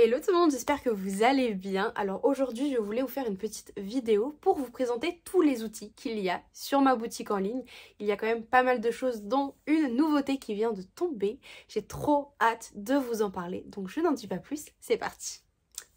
Hello tout le monde, j'espère que vous allez bien. Alors aujourd'hui, je voulais vous faire une petite vidéo pour vous présenter tous les outils qu'il y a sur ma boutique en ligne. Il y a quand même pas mal de choses, dont une nouveauté qui vient de tomber. J'ai trop hâte de vous en parler, donc je n'en dis pas plus, c'est parti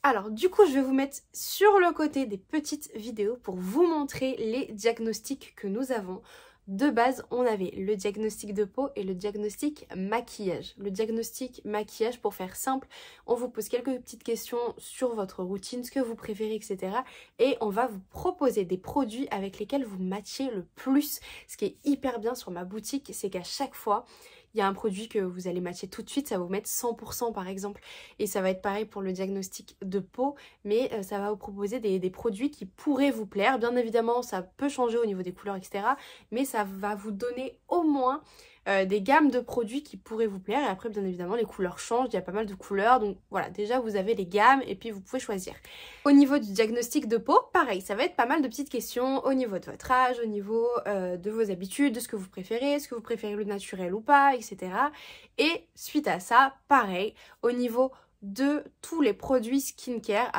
alors du coup, je vais vous mettre sur le côté des petites vidéos pour vous montrer les diagnostics que nous avons, de base, on avait le diagnostic de peau et le diagnostic maquillage. Le diagnostic maquillage, pour faire simple, on vous pose quelques petites questions sur votre routine, ce que vous préférez, etc. Et on va vous proposer des produits avec lesquels vous matchez le plus. Ce qui est hyper bien sur ma boutique, c'est qu'à chaque fois, il y a un produit que vous allez matcher tout de suite, ça va vous mettre 100% par exemple. Et ça va être pareil pour le diagnostic de peau, mais euh, ça va vous proposer des, des produits qui pourraient vous plaire. Bien évidemment, ça peut changer au niveau des couleurs, etc. Mais ça va vous donner au moins euh, des gammes de produits qui pourraient vous plaire. Et après, bien évidemment, les couleurs changent, il y a pas mal de couleurs. Donc voilà, déjà, vous avez les gammes et puis vous pouvez choisir. Au niveau du diagnostic de peau, pareil, ça va être pas mal de petites questions au niveau de votre âge, au niveau euh, de vos habitudes, de ce que vous préférez, est-ce que vous préférez le naturel ou pas, etc. Et suite à ça, pareil, au niveau de tous les produits skincare,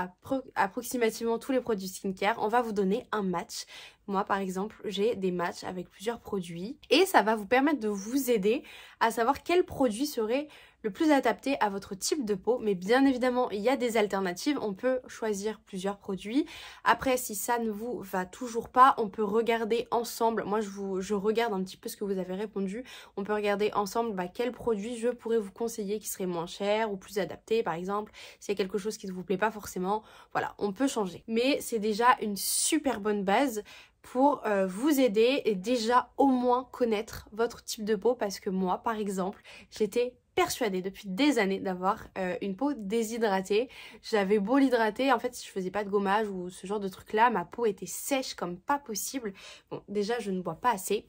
approximativement tous les produits skincare, on va vous donner un match moi, par exemple, j'ai des matchs avec plusieurs produits et ça va vous permettre de vous aider à savoir quel produit serait le plus adapté à votre type de peau. Mais bien évidemment, il y a des alternatives. On peut choisir plusieurs produits. Après, si ça ne vous va toujours pas, on peut regarder ensemble. Moi, je, vous, regarde un petit peu ce que vous avez répondu. On peut regarder ensemble bah, quel produit je pourrais vous conseiller qui serait moins cher ou plus adapté, par exemple. S'il y a quelque chose qui ne vous plaît pas forcément, voilà, on peut changer. Mais c'est déjà une super bonne base pour euh, vous aider et déjà au moins connaître votre type de peau parce que moi par exemple j'étais persuadée depuis des années d'avoir euh, une peau déshydratée. J'avais beau l'hydrater, en fait si je faisais pas de gommage ou ce genre de truc là, ma peau était sèche comme pas possible. Bon déjà je ne bois pas assez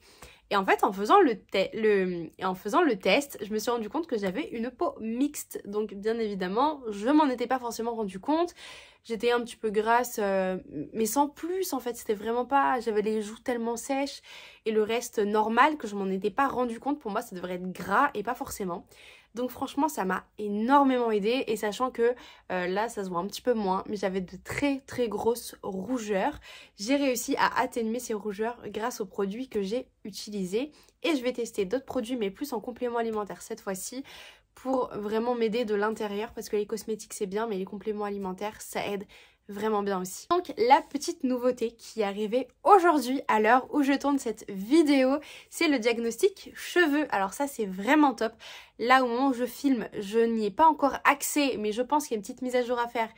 et en fait, en faisant le, test, je me suis rendu compte que j'avais une peau mixte. Donc, bien évidemment, je m'en étais pas forcément rendu compte. J'étais un petit peu grasse, euh, mais sans plus en fait. C'était vraiment pas. J'avais les joues tellement sèches et le reste normal que je m'en étais pas rendu compte. Pour moi, ça devrait être gras et pas forcément. Donc franchement, ça m'a énormément aidé et sachant que euh, là, ça se voit un petit peu moins, mais j'avais de très très grosses rougeurs. J'ai réussi à atténuer ces rougeurs grâce aux produits que j'ai utilisés et je vais tester d'autres produits, mais plus en complément alimentaire cette fois-ci pour vraiment m'aider de l'intérieur parce que les cosmétiques c'est bien mais les compléments alimentaires ça aide vraiment bien aussi. Donc la petite nouveauté qui est arrivée aujourd'hui à l'heure où je tourne cette vidéo, c'est le diagnostic cheveux. Alors ça c'est vraiment top. Là au moment où je filme, je n'y ai pas encore accès, mais je pense qu'il y a une petite mise à jour à faire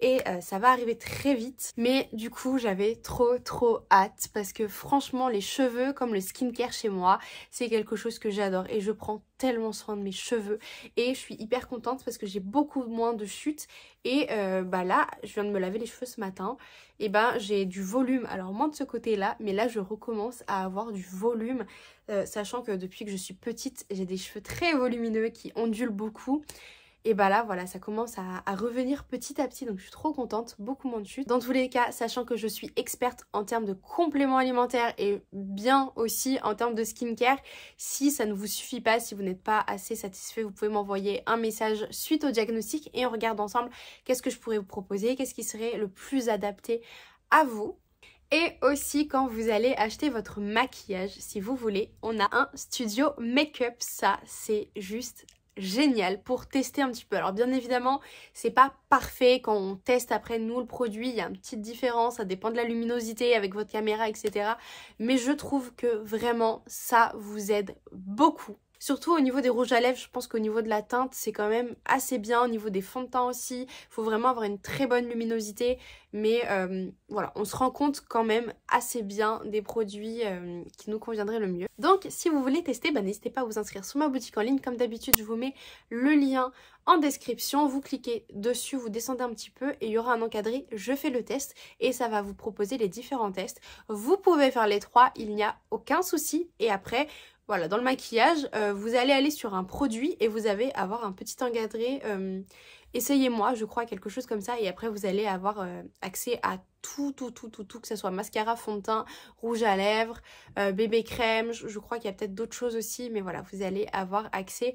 et euh, ça va arriver très vite. Mais du coup, j'avais trop trop hâte parce que franchement, les cheveux comme le skincare chez moi, c'est quelque chose que j'adore et je prends tellement soin de mes cheveux et je suis hyper contente parce que j'ai beaucoup moins de chutes et euh, bah là, je viens de me laver les cheveux ce matin et ben j'ai du volume, alors moins de ce côté-là, mais là je recommence à avoir du volume euh, sachant que depuis que je suis petite, j'ai des cheveux très volumineux qui ondulent beaucoup et bah là, voilà, ça commence à, revenir petit à petit, donc je suis trop contente, beaucoup moins de chute. Dans tous les cas, sachant que je suis experte en termes de compléments alimentaires et bien aussi en termes de skincare, si ça ne vous suffit pas, si vous n'êtes pas assez satisfait, vous pouvez m'envoyer un message suite au diagnostic et on regarde ensemble qu'est-ce que je pourrais vous proposer, qu'est-ce qui serait le plus adapté à vous. Et aussi quand vous allez acheter votre maquillage, si vous voulez, on a un studio make-up, ça c'est juste génial pour tester un petit peu. Alors bien évidemment, c'est pas parfait quand on teste après nous le produit, il y a une petite différence, ça dépend de la luminosité avec votre caméra, etc. Mais je trouve que vraiment ça vous aide beaucoup Surtout au niveau des rouges à lèvres, je pense qu'au niveau de la teinte, c'est quand même assez bien. Au niveau des fonds de teint aussi, il faut vraiment avoir une très bonne luminosité. Mais euh, voilà, on se rend compte quand même assez bien des produits euh, qui nous conviendraient le mieux. Donc si vous voulez tester, bah, n'hésitez pas à vous inscrire sur ma boutique en ligne. Comme d'habitude, je vous mets le lien en description. Vous cliquez dessus, vous descendez un petit peu et il y aura un encadré « Je fais le test » et ça va vous proposer les différents tests. Vous pouvez faire les trois, il n'y a aucun souci. Et après, voilà, dans le maquillage, euh, vous allez aller sur un produit et vous avez avoir un petit encadré euh, Essayez-moi, je crois, quelque chose comme ça. Et après, vous allez avoir euh, accès à tout, tout, tout, tout, tout, que ce soit mascara, fond de teint, rouge à lèvres, bébé crème. Je, je crois qu'il y a peut-être d'autres choses aussi, mais voilà, vous allez avoir accès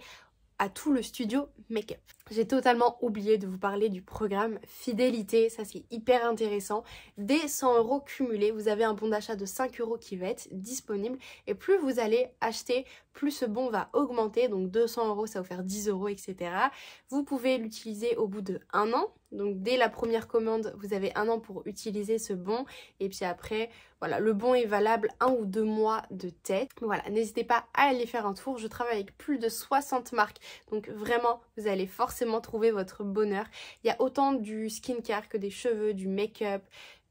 à tout le studio make-up. J'ai totalement oublié de vous parler du programme Fidélité, ça c'est hyper intéressant. Des 100 euros cumulés, vous avez un bon d'achat de 5 euros qui va être disponible et plus vous allez acheter, plus ce bon va augmenter, donc 200 euros ça va vous faire 10 euros, etc. Vous pouvez l'utiliser au bout de un an, donc dès la première commande, vous avez un an pour utiliser ce bon. Et puis après, voilà, le bon est valable un ou deux mois de tête. Voilà, n'hésitez pas à aller faire un tour. Je travaille avec plus de 60 marques. Donc vraiment, vous allez forcément trouver votre bonheur. Il y a autant du skincare que des cheveux, du make-up,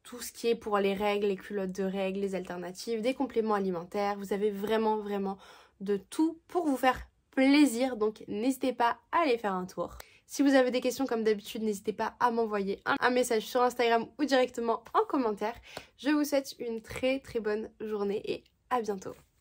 tout ce qui est pour les règles, les culottes de règles, les alternatives, des compléments alimentaires. Vous avez vraiment, vraiment de tout pour vous faire plaisir. Donc n'hésitez pas à aller faire un tour. Si vous avez des questions comme d'habitude, n'hésitez pas à m'envoyer un message sur Instagram ou directement en commentaire. Je vous souhaite une très très bonne journée et à bientôt.